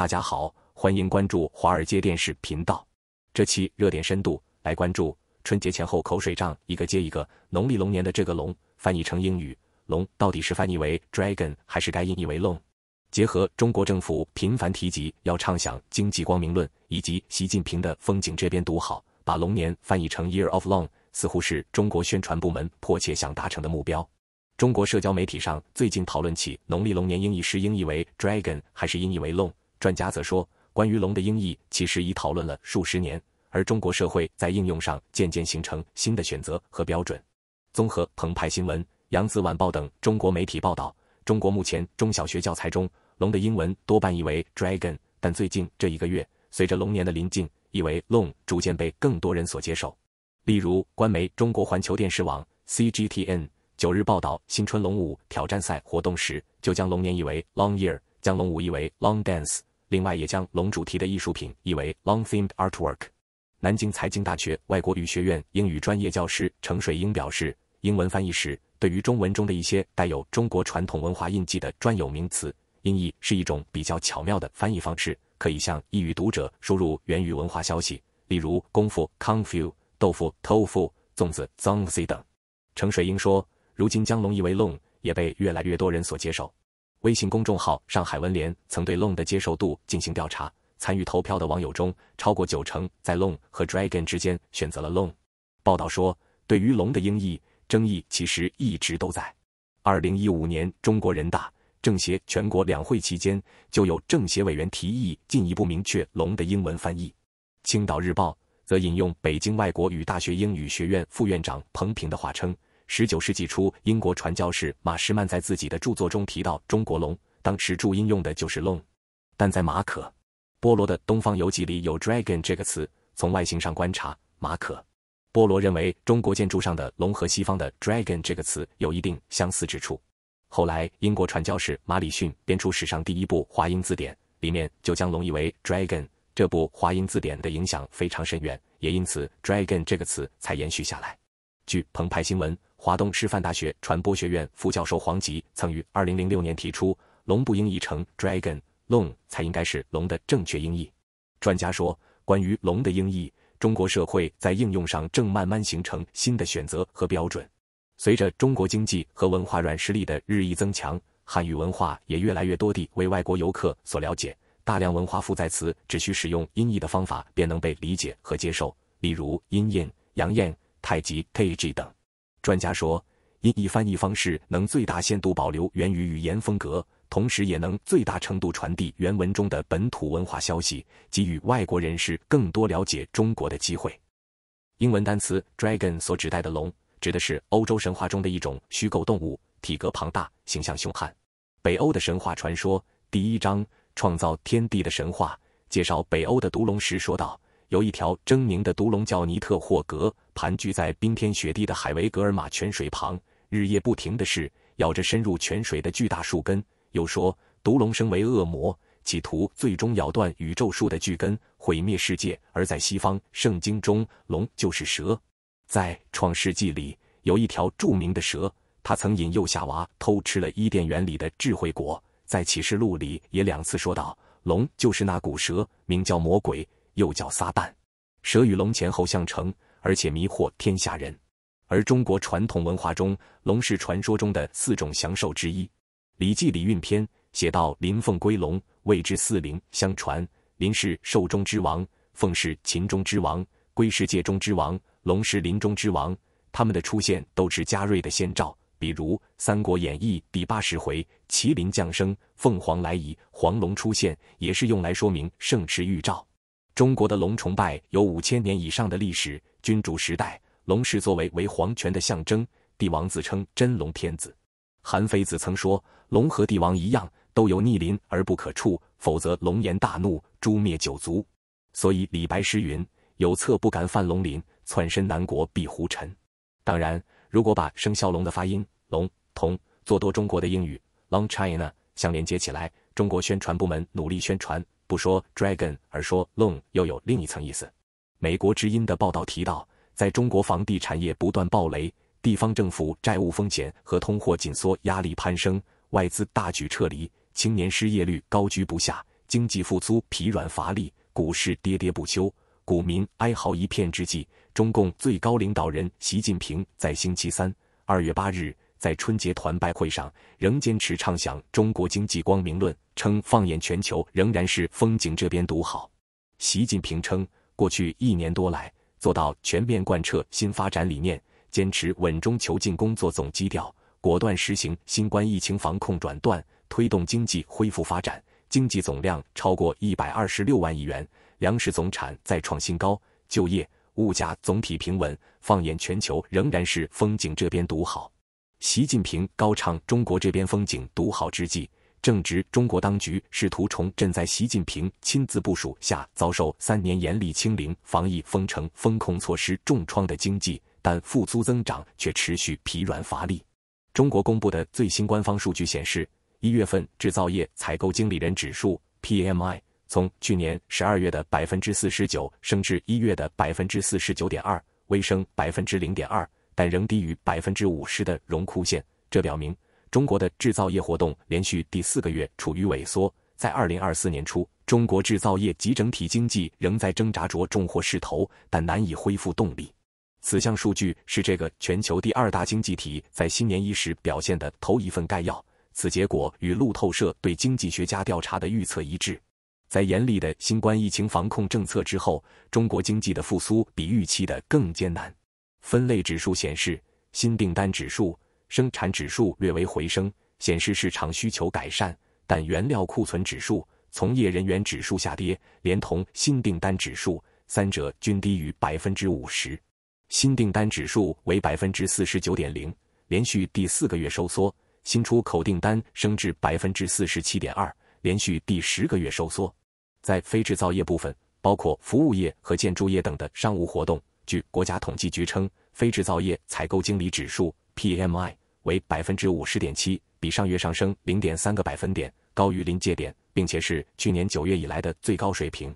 大家好，欢迎关注华尔街电视频道。这期热点深度来关注春节前后口水仗一个接一个。农历龙年的这个“龙”翻译成英语，“龙”到底是翻译为 dragon 还是该音译为 long？结合中国政府频繁提及要畅想经济光明论，以及习近平的“风景这边独好”，把龙年翻译成 Year of Long 似乎是中国宣传部门迫切想达成的目标。中国社交媒体上最近讨论起农历龙年应译时，应译为 dragon 还是应译为 long？专家则说，关于龙的英译，其实已讨论了数十年，而中国社会在应用上渐渐形成新的选择和标准。综合澎湃新闻、扬子晚报等中国媒体报道，中国目前中小学教材中龙的英文多半译为 dragon，但最近这一个月，随着龙年的临近，译为 long 逐渐被更多人所接受。例如，官媒中国环球电视网 CGTN 9日报道，新春龙舞挑战赛活动时就将龙年译为 long year，将龙舞译为 long dance。另外，也将龙主题的艺术品译为 long-themed artwork。南京财经大学外国语学院英语专业教师程水英表示，英文翻译时，对于中文中的一些带有中国传统文化印记的专有名词，音译是一种比较巧妙的翻译方式，可以向异语读者输入源于文化消息，例如功夫 （kung fu）、豆腐 （tofu）、粽子 （zongzi） 等。程水英说，如今将龙译为 long，也被越来越多人所接受。微信公众号“上海文联”曾对“龙”的接受度进行调查，参与投票的网友中，超过九成在“龙”和 “dragon” 之间选择了“龙”。报道说，对于“龙”的英译，争议其实一直都在。二零一五年，中国人大、政协全国两会期间，就有政协委员提议进一步明确“龙”的英文翻译。青岛日报则引用北京外国语大学英语学院副院长彭平的话称。十九世纪初，英国传教士马士曼在自己的著作中提到中国龙，当时注音用的就是“龙”。但在马可·波罗的《东方游记》里有 “dragon” 这个词。从外形上观察，马可·波罗认为中国建筑上的龙和西方的 “dragon” 这个词有一定相似之处。后来，英国传教士马里逊编出史上第一部华英字典，里面就将“龙”译为 “dragon”。这部华英字典的影响非常深远，也因此 “dragon” 这个词才延续下来。据澎湃新闻。华东师范大学传播学院副教授黄吉曾于二零零六年提出，“龙”不应译成 “dragon”，“long” 才应该是“龙”的正确音译。专家说，关于“龙”的音译，中国社会在应用上正慢慢形成新的选择和标准。随着中国经济和文化软实力的日益增强，汉语文化也越来越多地为外国游客所了解。大量文化负载词只需使用音译的方法，便能被理解和接受，例如“音艳”“杨艳”“太极 a g 等。专家说，英译翻译方式能最大限度保留源语语言风格，同时也能最大程度传递原文中的本土文化消息，给予外国人士更多了解中国的机会。英文单词 dragon 所指代的龙，指的是欧洲神话中的一种虚构动物，体格庞大，形象凶悍。北欧的神话传说第一章《创造天地的神话》介绍北欧的毒龙时说道：“有一条狰狞的毒龙叫尼特霍格。”盘踞在冰天雪地的海维格尔玛泉水旁，日夜不停的是咬着深入泉水的巨大树根。又说毒龙身为恶魔，企图最终咬断宇宙树的巨根，毁灭世界；而在西方圣经中，龙就是蛇。在《创世纪》里有一条著名的蛇，他曾引诱夏娃偷吃了伊甸园里的智慧果。在《启示录》里也两次说到，龙就是那古蛇，名叫魔鬼，又叫撒旦。蛇与龙前后相承。而且迷惑天下人，而中国传统文化中，龙是传说中的四种祥兽之一，《礼记·礼运篇》写道：“麟凤归龙，谓之四灵。”相传，麟是兽中之王，凤是禽中之王，龟是界中之王，龙是林中之王。它们的出现都是嘉瑞的先兆。比如《三国演义》第八十回，麒麟降生，凤凰来仪，黄龙出现，也是用来说明盛世预兆。中国的龙崇拜有五千年以上的历史。君主时代，龙是作为为皇权的象征，帝王自称真龙天子。韩非子曾说：“龙和帝王一样，都有逆鳞而不可触，否则龙颜大怒，诛灭九族。”所以李白诗云：“有策不敢犯龙鳞，窜身南国避胡尘。”当然，如果把生肖龙的发音“龙”同做多中国的英语 “Long China” 相连接起来，中国宣传部门努力宣传。不说 dragon，而说 long，又有另一层意思。美国之音的报道提到，在中国房地产业不断暴雷，地方政府债务风险和通货紧缩压力攀升，外资大举撤离，青年失业率高居不下，经济复苏疲软乏力，股市跌跌不休，股民哀嚎一片之际，中共最高领导人习近平在星期三（二月八日）在春节团拜会上仍坚持唱响中国经济光明论。称，放眼全球，仍然是风景这边独好。习近平称，过去一年多来，做到全面贯彻新发展理念，坚持稳中求进工作总基调，果断实行新冠疫情防控转段，推动经济恢复发展，经济总量超过一百二十六万亿元，粮食总产再创新高，就业、物价总体平稳。放眼全球，仍然是风景这边独好。习近平高唱“中国这边风景独好”之际。正值中国当局试图重振在习近平亲自部署下遭受三年严厉清零、防疫封城、封控措施重创的经济，但复苏增长却持续疲软乏力。中国公布的最新官方数据显示，一月份制造业采购经理人指数 （PMI） 从去年十二月的百分之四十九升至一月的百分之四十九点二，微升百分之零点二，但仍低于百分之五十的荣枯线。这表明。中国的制造业活动连续第四个月处于萎缩。在二零二四年初，中国制造业及整体经济仍在挣扎着重获势头，但难以恢复动力。此项数据是这个全球第二大经济体在新年伊始表现的头一份概要。此结果与路透社对经济学家调查的预测一致。在严厉的新冠疫情防控政策之后，中国经济的复苏比预期的更艰难。分类指数显示，新订单指数。生产指数略为回升，显示市场需求改善，但原料库存指数、从业人员指数下跌，连同新订单指数，三者均低于百分之五十。新订单指数为百分之四十九点零，连续第四个月收缩。新出口订单升至百分之四十七点二，连续第十个月收缩。在非制造业部分，包括服务业和建筑业等的商务活动，据国家统计局称，非制造业采购经理指数 （PMI）。为百分之五十点七，比上月上升零点三个百分点，高于临界点，并且是去年九月以来的最高水平。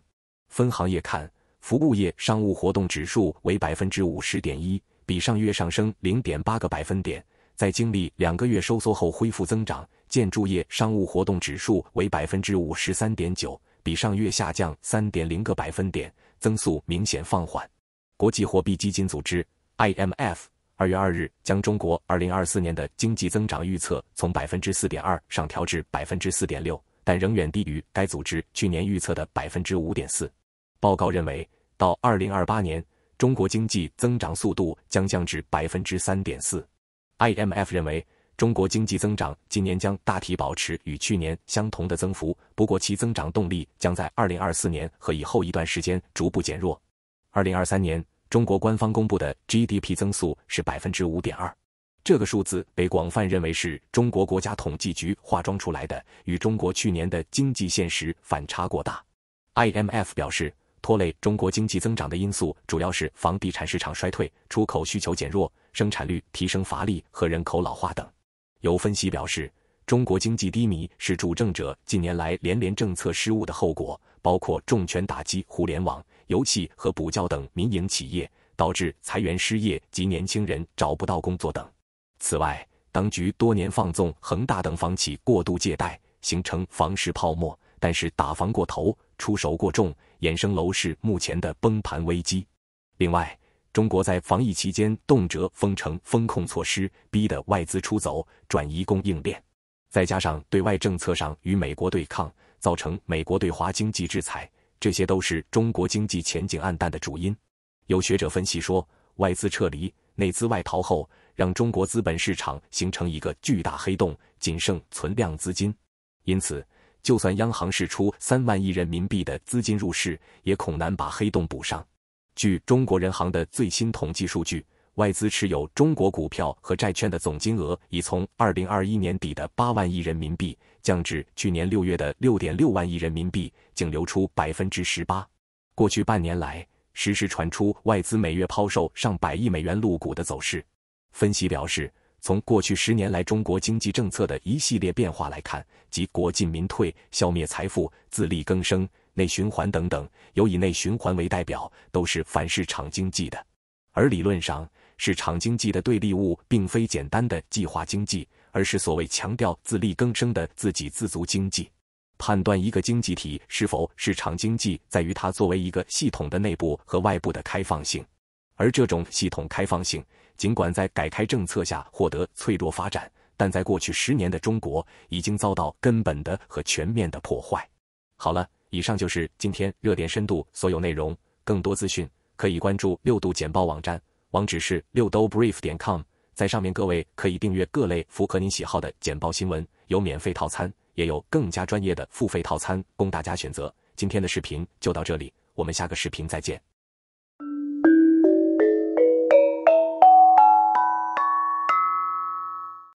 分行业看，服务业商务活动指数为百分之五十点一，比上月上升零点八个百分点，在经历两个月收缩后恢复增长。建筑业商务活动指数为百分之五十三点九，比上月下降三点零个百分点，增速明显放缓。国际货币基金组织 （IMF）。二月二日，将中国二零二四年的经济增长预测从百分之四点二上调至百分之四点六，但仍远低于该组织去年预测的百分之五点四。报告认为，到二零二八年，中国经济增长速度将降至百分之三点四。IMF 认为，中国经济增长今年将大体保持与去年相同的增幅，不过其增长动力将在二零二四年和以后一段时间逐步减弱。二零二三年。中国官方公布的 GDP 增速是百分之五点二，这个数字被广泛认为是中国国家统计局化妆出来的，与中国去年的经济现实反差过大。IMF 表示，拖累中国经济增长的因素主要是房地产市场衰退、出口需求减弱、生产率提升乏力和人口老化等。有分析表示，中国经济低迷是主政者近年来连连政策失误的后果，包括重拳打击互联网。油气和补教等民营企业，导致裁员失业及年轻人找不到工作等。此外，当局多年放纵恒大等房企过度借贷，形成房市泡沫，但是打房过头，出手过重，衍生楼市目前的崩盘危机。另外，中国在防疫期间动辄封城、封控措施，逼得外资出走、转移供应链，再加上对外政策上与美国对抗，造成美国对华经济制裁。这些都是中国经济前景暗淡的主因。有学者分析说，外资撤离、内资外逃后，让中国资本市场形成一个巨大黑洞，仅剩存量资金。因此，就算央行释出三万亿人民币的资金入市，也恐难把黑洞补上。据中国人行的最新统计数据。外资持有中国股票和债券的总金额已从二零二一年底的八万亿人民币降至去年六月的六点六万亿人民币，净流出百分之十八。过去半年来，时时传出外资每月抛售上百亿美元陆股的走势。分析表示，从过去十年来中国经济政策的一系列变化来看，即国进民退、消灭财富、自力更生、内循环等等，有以内循环为代表，都是反市场经济的，而理论上。市场经济的对立物，并非简单的计划经济，而是所谓强调自力更生的自给自足经济。判断一个经济体是否市场经济，在于它作为一个系统的内部和外部的开放性。而这种系统开放性，尽管在改开政策下获得脆弱发展，但在过去十年的中国已经遭到根本的和全面的破坏。好了，以上就是今天热点深度所有内容。更多资讯可以关注六度简报网站。网址是六 o brief 点 com，在上面各位可以订阅各类符合您喜好的简报新闻，有免费套餐，也有更加专业的付费套餐供大家选择。今天的视频就到这里，我们下个视频再见。